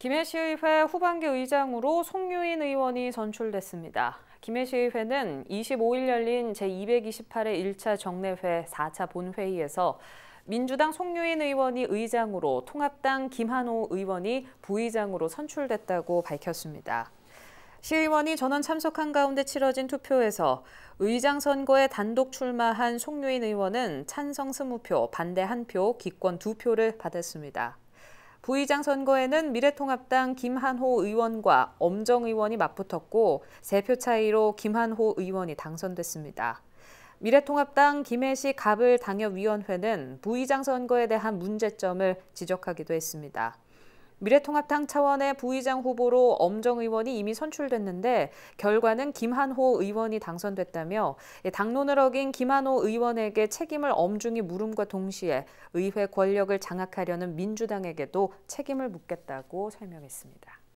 김해시의회 후반기 의장으로 송유인 의원이 전출됐습니다. 김해시의회는 25일 열린 제228회 1차 정례회 4차 본회의에서 민주당 송유인 의원이 의장으로 통합당 김한호 의원이 부의장으로 선출됐다고 밝혔습니다. 시의원이 전원 참석한 가운데 치러진 투표에서 의장 선거에 단독 출마한 송유인 의원은 찬성 20표, 반대 1표, 기권 2표를 받았습니다. 부의장 선거에는 미래통합당 김한호 의원과 엄정 의원이 맞붙었고 세표 차이로 김한호 의원이 당선됐습니다. 미래통합당 김해시 갑을 당협위원회는 부의장 선거에 대한 문제점을 지적하기도 했습니다. 미래통합당 차원의 부의장 후보로 엄정 의원이 이미 선출됐는데 결과는 김한호 의원이 당선됐다며 예, 당론을 어긴 김한호 의원에게 책임을 엄중히 물음과 동시에 의회 권력을 장악하려는 민주당에게도 책임을 묻겠다고 설명했습니다.